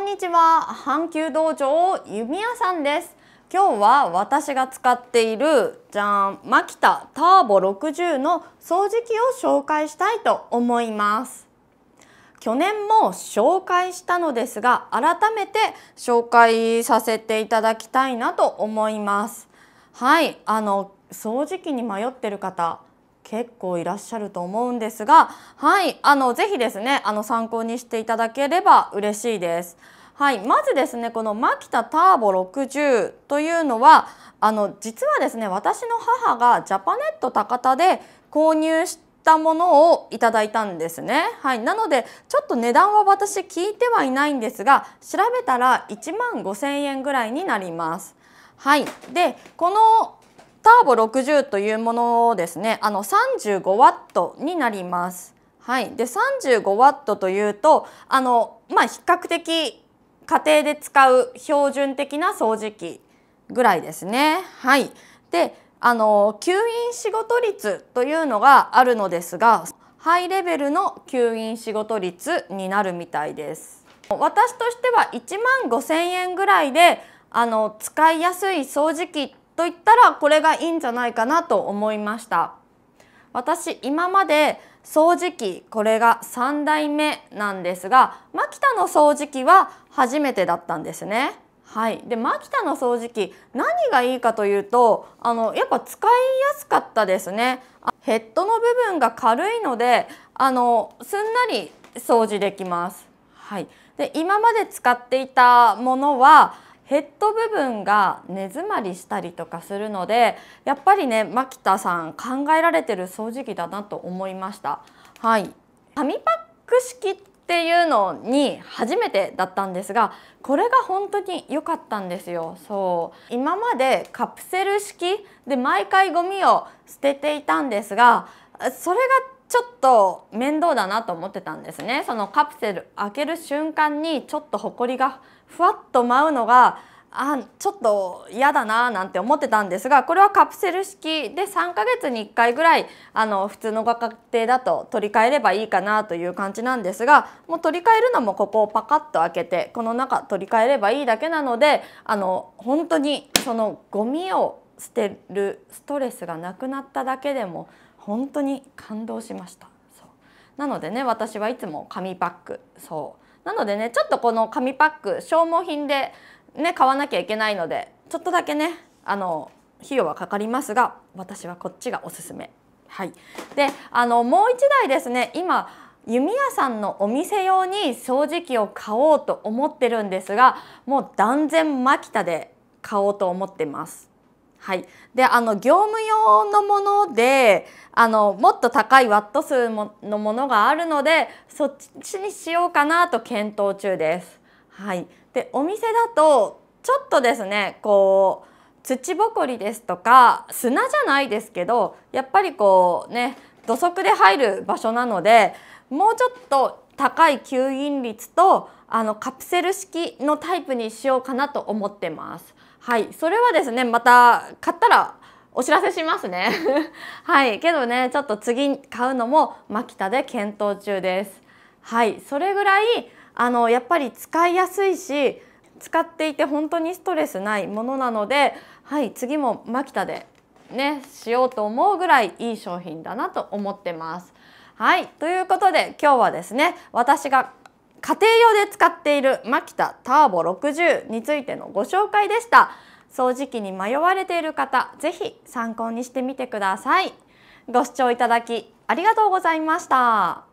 んにちは阪急道場弓矢さんです今日は私が使っているじゃんマキタターボ60の掃除機を紹介したいと思います去年も紹介したのですが改めて紹介させていただきたいなと思いますはいあの掃除機に迷ってる方結構いらっしゃると思うんですが、はい、あのぜひですね、あの参考にしていただければ嬉しいです。はい、まずですねこのマキタターボ60というのはあの実はですね私の母がジャパネット高田で購入したものをいただいたんですね。はい、なのでちょっと値段は私聞いてはいないんですが調べたら1万5000円ぐらいになります。はい、でこのターボ60というものですねあの 35W になります。はい、で 35W というとあの、まあ、比較的家庭で使う標準的な掃除機ぐらいですね。はい、であの吸引仕事率というのがあるのですがハイレベルの吸引仕事率になるみたいです。私としては1万5,000円ぐらいであの使いやすい掃除機と言ったらこれがいいんじゃないかなと思いました私今まで掃除機これが3代目なんですがマキタの掃除機は初めてだったんですねはい、でマキタの掃除機何がいいかというとあのやっぱ使いやすかったですねヘッドの部分が軽いのであのすんなり掃除できます、はい、で今まで使っていたものはヘッド部分が根詰まりしたりとかするのでやっぱりね牧田さん考えられてる掃除機だなと思いました。はい紙パック式っていうのに初めてだったんですがこれが本当に良かったんですよそう今までカプセル式で毎回ゴミを捨てていたんですがそれがちょっと面倒だなと思ってたんですねそのカプセル開ける瞬間にちょっとほこりがふわっと舞うのがあちょっと嫌だななんて思ってたんですがこれはカプセル式で3ヶ月に1回ぐらいあの普通のご家庭だと取り替えればいいかなという感じなんですがもう取り替えるのもここをパカッと開けてこの中取り替えればいいだけなのであの本当にそのゴミを捨てるストレスがなくなっただけでも本当に感動しましたそうなのでね私はいつも紙パックそうなのでねちょっとこの紙パック消耗品でね買わなきゃいけないのでちょっとだけねあの費用はかかりますが私はこっちがおすすめはいであのもう1台ですね今弓矢さんのお店用に掃除機を買おうと思ってるんですがもう断然マキタで買おうと思ってますはい、であの業務用のものであのもっと高いワット数のものがあるのでそっちにしようかなと検討中です。はい、でお店だとちょっとですねこう土ぼこりですとか砂じゃないですけどやっぱりこうね土足で入る場所なのでもうちょっと高い吸引率とあのカプセル式のタイプにしようかなと思ってます。はい、それはですねまた買ったらお知らせしますね はいけどねちょっと次買うのもマキタで検討中ですはいそれぐらいあのやっぱり使いやすいし使っていて本当にストレスないものなのではい次もマキタでねしようと思うぐらいいい商品だなと思ってますはいということで今日はですね私が家庭用で使っているマキタターボ60についてのご紹介でした掃除機に迷われている方是非参考にしてみてくださいご視聴いただきありがとうございました。